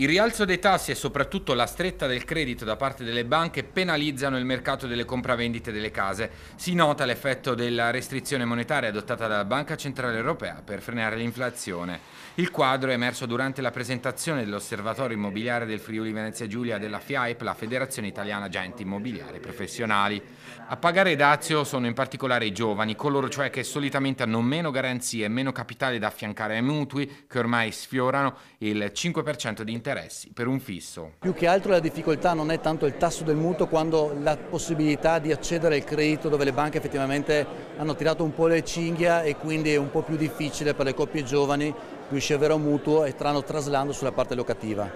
Il rialzo dei tassi e soprattutto la stretta del credito da parte delle banche penalizzano il mercato delle compravendite delle case. Si nota l'effetto della restrizione monetaria adottata dalla Banca Centrale Europea per frenare l'inflazione. Il quadro è emerso durante la presentazione dell'Osservatorio Immobiliare del Friuli Venezia Giulia della FIAEP, la Federazione Italiana Agenti Immobiliari Professionali. A pagare dazio sono in particolare i giovani, coloro cioè che solitamente hanno meno garanzie e meno capitale da affiancare ai mutui, che ormai sfiorano il 5% di interesse interessi per un fisso. Più che altro la difficoltà non è tanto il tasso del mutuo quanto la possibilità di accedere al credito dove le banche effettivamente hanno tirato un po' le cinghia e quindi è un po' più difficile per le coppie giovani riuscire a avere un mutuo e stanno traslando sulla parte locativa.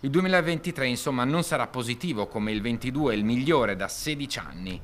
Il 2023 insomma non sarà positivo come il 22 è il migliore da 16 anni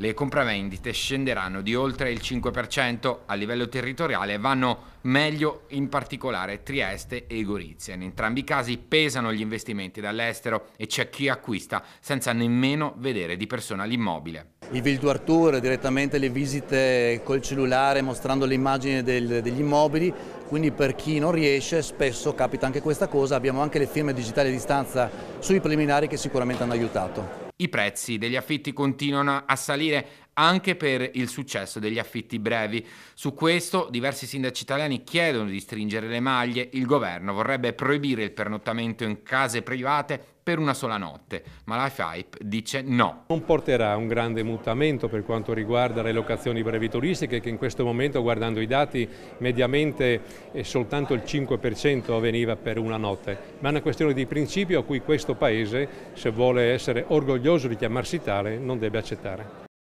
le compravendite scenderanno di oltre il 5% a livello territoriale e vanno meglio in particolare Trieste e Gorizia. In entrambi i casi pesano gli investimenti dall'estero e c'è chi acquista senza nemmeno vedere di persona l'immobile. I Vilduar Tour, direttamente le visite col cellulare mostrando le immagini del, degli immobili, quindi per chi non riesce spesso capita anche questa cosa, abbiamo anche le firme digitali a distanza sui preliminari che sicuramente hanno aiutato. I prezzi degli affitti continuano a salire anche per il successo degli affitti brevi. Su questo diversi sindaci italiani chiedono di stringere le maglie, il governo vorrebbe proibire il pernottamento in case private per una sola notte, ma la FIPE dice no. Non porterà un grande mutamento per quanto riguarda le locazioni brevi turistiche che in questo momento guardando i dati mediamente eh, soltanto il 5% avveniva per una notte, ma è una questione di principio a cui questo Paese se vuole essere orgoglioso di chiamarsi tale non deve accettare.